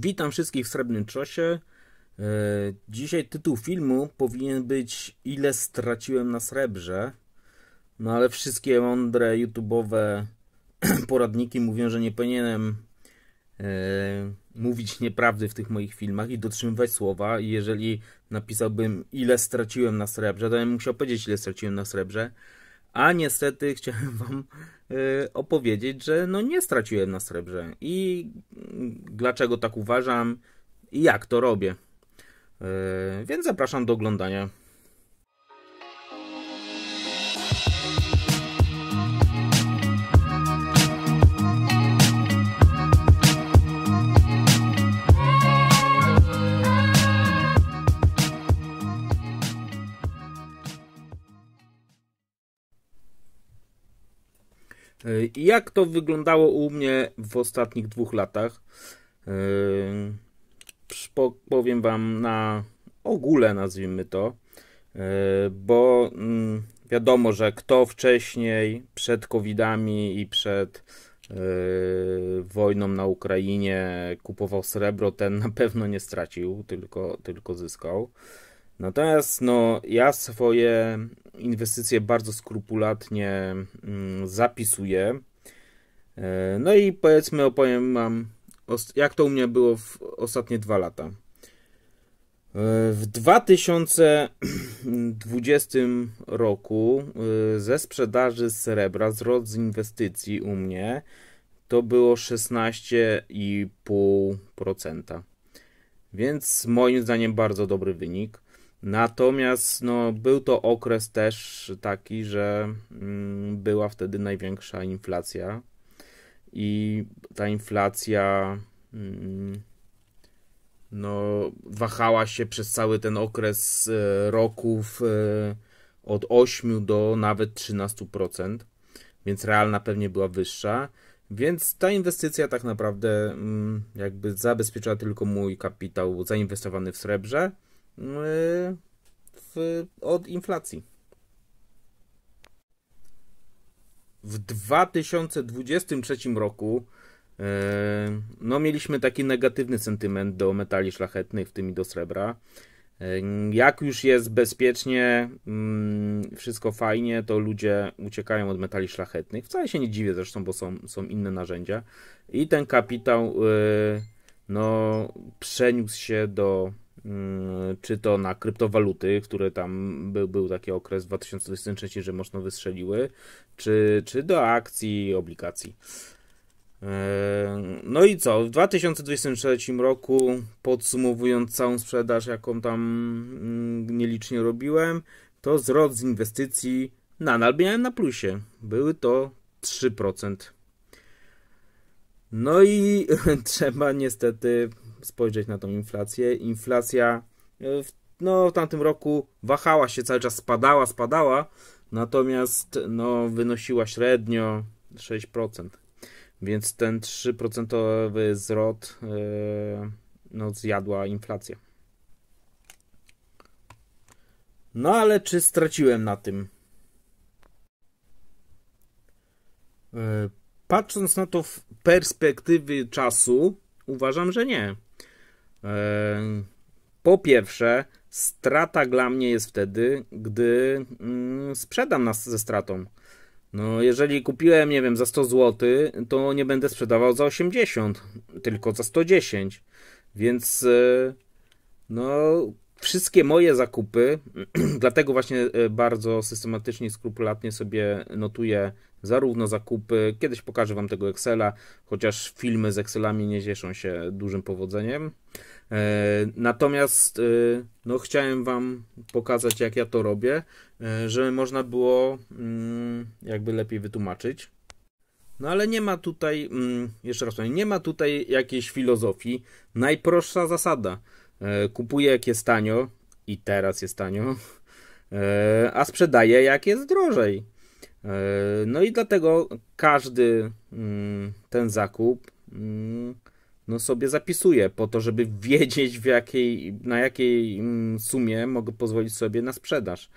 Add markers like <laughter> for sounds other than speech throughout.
Witam wszystkich w Srebrnym czasie. E, dzisiaj tytuł filmu powinien być Ile straciłem na srebrze. No ale wszystkie mądre YouTube'owe <clears throat> poradniki mówią, że nie powinienem e, mówić nieprawdy w tych moich filmach i dotrzymywać słowa. jeżeli napisałbym Ile straciłem na srebrze, to bym musiał powiedzieć Ile straciłem na srebrze. A niestety chciałem <laughs> wam y, opowiedzieć, że no nie straciłem na srebrze. I dlaczego tak uważam i jak to robię. Y, więc zapraszam do oglądania. jak to wyglądało u mnie w ostatnich dwóch latach, yy, powiem Wam na ogóle, nazwijmy to, yy, bo yy, wiadomo, że kto wcześniej przed covidami i przed yy, wojną na Ukrainie kupował srebro, ten na pewno nie stracił, tylko, tylko zyskał. Natomiast no, ja swoje inwestycje bardzo skrupulatnie mm, zapisuję. E, no i powiedzmy, opowiem Wam, jak to u mnie było w ostatnie dwa lata. E, w 2020 roku e, ze sprzedaży srebra, wzrost z inwestycji u mnie to było 16,5%. Więc moim zdaniem bardzo dobry wynik. Natomiast no, był to okres też taki, że mm, była wtedy największa inflacja i ta inflacja mm, no, wahała się przez cały ten okres e, roków e, od 8 do nawet 13%, więc realna pewnie była wyższa. Więc ta inwestycja tak naprawdę mm, jakby zabezpieczała tylko mój kapitał zainwestowany w srebrze w, od inflacji. W 2023 roku e, no, mieliśmy taki negatywny sentyment do metali szlachetnych, w tym i do srebra. E, jak już jest bezpiecznie, mm, wszystko fajnie, to ludzie uciekają od metali szlachetnych. Wcale się nie dziwię zresztą, bo są, są inne narzędzia. I ten kapitał e, no, przeniósł się do Mm, czy to na kryptowaluty, które tam był, był taki okres w 2023, że mocno wystrzeliły, czy, czy do akcji, obligacji. E, no i co? W 2023 roku, podsumowując całą sprzedaż, jaką tam mm, nielicznie robiłem, to zwrot z inwestycji nadal miałem na plusie. Były to 3%. No i <laughs> trzeba niestety spojrzeć na tą inflację. Inflacja e, w, no, w tamtym roku wahała się cały czas, spadała, spadała, natomiast no, wynosiła średnio 6%. Więc ten 3% zwrot yy, no, zjadła inflacja. No ale czy straciłem na tym? E, patrząc na to w perspektywy czasu, uważam, że nie. Po pierwsze, strata dla mnie jest wtedy, gdy mm, sprzedam nas ze stratą. No, jeżeli kupiłem, nie wiem, za 100 zł, to nie będę sprzedawał za 80, tylko za 110. Więc e, no, wszystkie moje zakupy, <clears throat> dlatego właśnie e, bardzo systematycznie, skrupulatnie sobie notuję zarówno zakupy, kiedyś pokażę Wam tego Excela, chociaż filmy z Excelami nie cieszą się dużym powodzeniem. E, natomiast e, no, chciałem Wam pokazać, jak ja to robię, żeby można było mm, jakby lepiej wytłumaczyć. No ale nie ma tutaj, mm, jeszcze raz powiem, nie ma tutaj jakiejś filozofii. Najprostsza zasada – E, kupuję jak jest tanio i teraz jest tanio, <laughs> e, a sprzedaję jak jest drożej. E, no i dlatego każdy mm, ten zakup mm, no sobie zapisuje po to, żeby <laughs> wiedzieć w jakiej, na jakiej mm, sumie mogę pozwolić sobie na sprzedaż.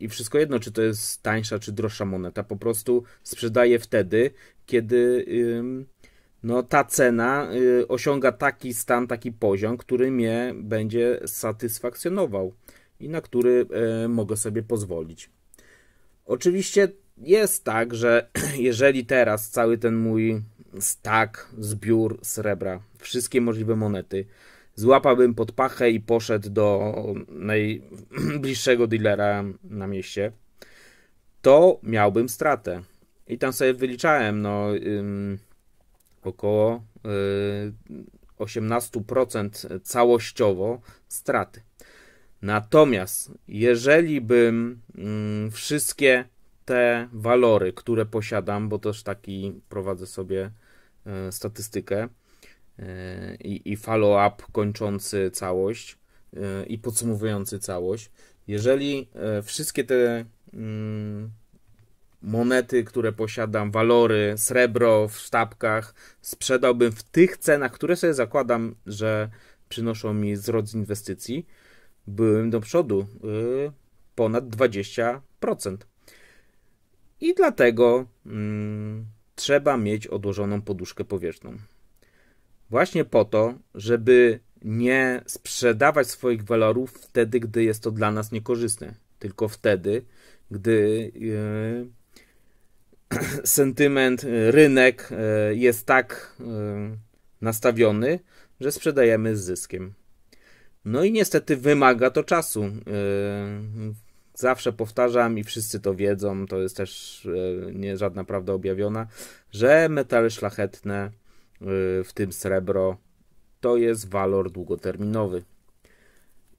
I wszystko jedno, czy to jest tańsza, czy droższa moneta. Po prostu sprzedaję wtedy, kiedy no ta cena y, osiąga taki stan, taki poziom, który mnie będzie satysfakcjonował i na który y, mogę sobie pozwolić. Oczywiście jest tak, że <clears throat> jeżeli teraz cały ten mój stak, zbiór srebra, wszystkie możliwe monety, złapałbym pod pachę i poszedł do najbliższego dealera na mieście, to miałbym stratę. I tam sobie wyliczałem, no około 18% y, całościowo straty. Natomiast jeżeli bym mm, wszystkie te walory, które posiadam, bo też taki prowadzę sobie y, statystykę y, i, follow-up kończący całość i podsumowujący całość, jeżeli wszystkie te mm, monety, które posiadam, walory, srebro w sztabkach, sprzedałbym w tych cenach, które sobie zakładam, że przynoszą mi zwrot z inwestycji, byłem do przodu yy, ponad 20%. I dlatego yy, trzeba mieć odłożoną poduszkę powierzchną. Właśnie po to, żeby nie sprzedawać swoich walorów wtedy, gdy jest to dla nas niekorzystne, tylko wtedy, gdy yy, <clears throat> sentyment, y, rynek y, jest tak y, nastawiony, że sprzedajemy z zyskiem. No i niestety wymaga to czasu. Zawsze powtarzam i wszyscy to wiedzą, to jest też nie żadna prawda objawiona, że metale szlachetne, w tym srebro, to jest walor długoterminowy.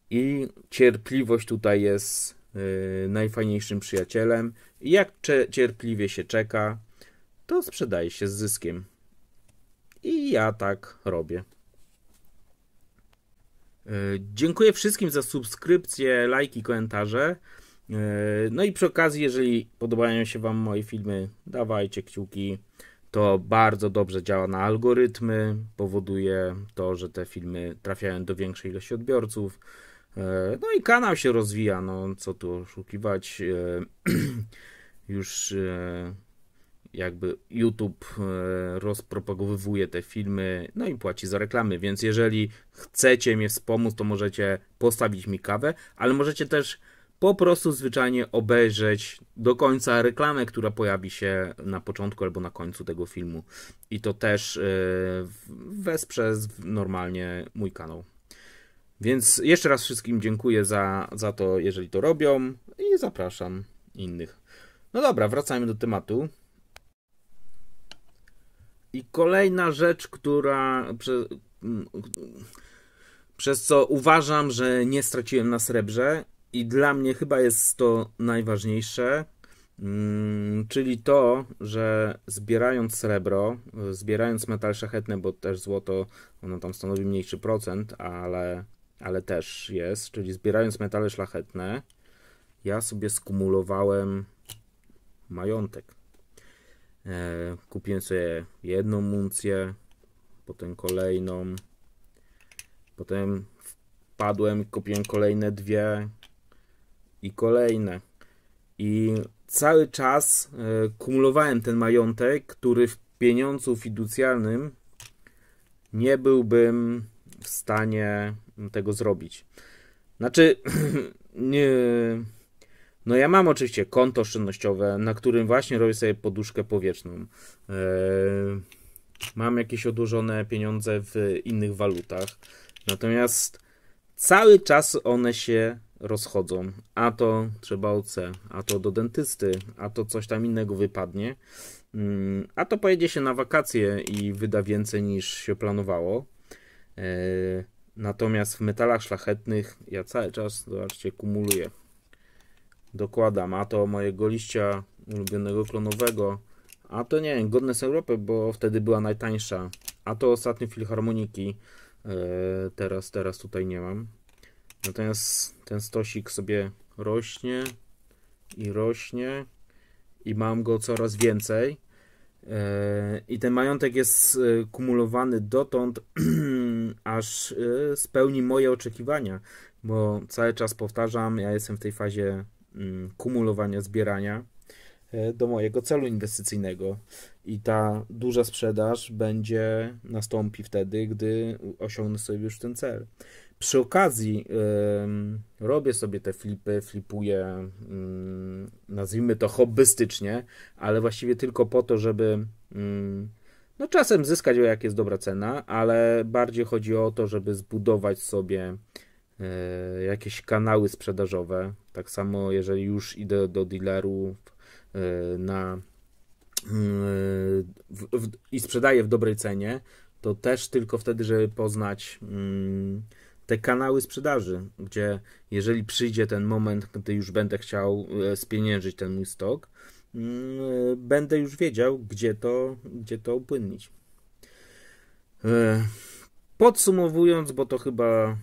I cierpliwość tutaj jest Y, najfajniejszym przyjacielem. Jak cierpliwie się czeka, to sprzedaje się z zyskiem. I ja tak robię. Y, dziękuję wszystkim za subskrypcje, lajki, komentarze. Y, no i przy okazji, jeżeli podobają się Wam moje filmy, dawajcie kciuki. To bardzo dobrze działa na algorytmy, powoduje to, że te filmy trafiają do większej ilości odbiorców E, no i kanał się rozwija, no co tu oszukiwać. E, <clears throat> już e, jakby YouTube rozpropagowuje te filmy, no i płaci za reklamy, więc jeżeli chcecie mnie wspomóc, to możecie postawić mi kawę, ale możecie też po prostu zwyczajnie obejrzeć do końca reklamę, która pojawi się na początku albo na końcu tego filmu. I to też wesprze normalnie mój kanał. Więc jeszcze raz wszystkim dziękuję za, za to, jeżeli to robią i zapraszam innych. No dobra, wracajmy do tematu. I kolejna rzecz, która prze, przez co uważam, że nie straciłem na srebrze i dla mnie chyba jest to najważniejsze, mm, czyli to, że zbierając srebro, zbierając metal szachetny, bo też złoto, ono tam stanowi mniejszy procent, ale ale też jest, czyli zbierając metale szlachetne, ja sobie skumulowałem majątek. E, kupiłem sobie jedną muncję, potem kolejną, potem wpadłem, kupiłem kolejne dwie i kolejne. I cały czas e, kumulowałem ten majątek, który w pieniądzu fiducjalnym nie byłbym w stanie mm, tego zrobić. Znaczy, <clears throat> nie, no ja mam oczywiście konto oszczędnościowe, na którym właśnie robię sobie poduszkę powietrzną. E, mam jakieś odłożone pieniądze w innych walutach. Natomiast cały czas one się rozchodzą. A to trzeba OC, a to do dentysty, a to coś tam innego wypadnie. Mm, a to pojedzie się na wakacje i wyda więcej niż się planowało. E, natomiast w metalach szlachetnych ja cały czas, zobaczcie, kumuluję. Dokładam, a to mojego liścia ulubionego klonowego, a to nie wiem, godne z Europy, bo wtedy była najtańsza. A to ostatnio filharmoniki, e, teraz, teraz tutaj nie mam. Natomiast ten stosik sobie rośnie i rośnie i mam go coraz więcej. E, I ten majątek jest kumulowany dotąd <clears throat> aż y, spełni moje oczekiwania, bo cały czas powtarzam, ja jestem w tej fazie mm, kumulowania, zbierania y, do mojego celu inwestycyjnego i ta duża sprzedaż będzie nastąpi wtedy, gdy osiągnę sobie już ten cel. Przy okazji yy, robię sobie te flipy, flipuję, yy, nazwijmy to hobbystycznie, ale właściwie tylko po to, żeby yy, no czasem zyskać ją, jak jest dobra cena, ale bardziej chodzi o to, żeby zbudować sobie e, jakieś kanały sprzedażowe. Tak samo, jeżeli już idę do dealerów e, na, mm, w, w, i sprzedaję w dobrej cenie, to też tylko wtedy, żeby poznać mm, te kanały sprzedaży, gdzie jeżeli przyjdzie ten moment, gdy już będę chciał e, spieniężyć ten mój stok, Mm, będę już wiedział, gdzie to, gdzie to upłynnić. E, podsumowując, bo to chyba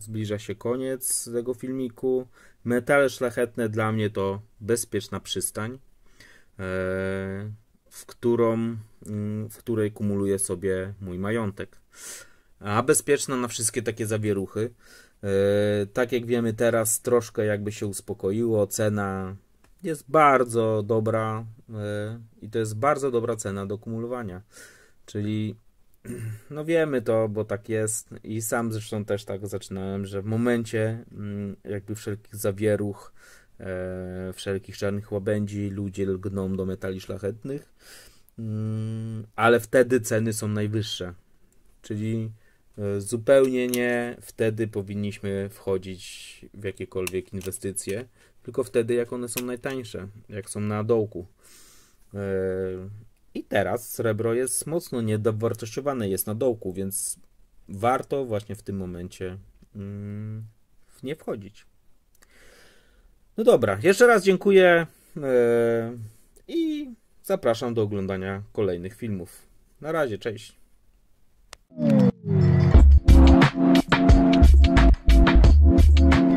zbliża się koniec tego filmiku. Metale szlachetne dla mnie to bezpieczna przystań, e, w, którą, mm, w której kumuluję sobie mój majątek. A bezpieczna na wszystkie takie zawieruchy. E, tak jak wiemy teraz, troszkę jakby się uspokoiło, cena jest bardzo dobra y, i to jest bardzo dobra cena do kumulowania. Czyli <clears throat> no wiemy to, bo tak jest i sam zresztą też tak zaczynałem, że w momencie mm, jakby wszelkich zawieruch, e, wszelkich czarnych łabędzi ludzie lgną do metali szlachetnych, mm, ale wtedy ceny są najwyższe. Czyli E, zupełnie nie wtedy powinniśmy wchodzić w jakiekolwiek inwestycje, tylko wtedy, jak one są najtańsze, jak są na dołku. E, I teraz srebro jest mocno niedowartościowane, jest na dołku, więc warto właśnie w tym momencie mm, nie wchodzić. No dobra, jeszcze raz dziękuję e, i zapraszam do oglądania kolejnych filmów. Na razie, cześć. you.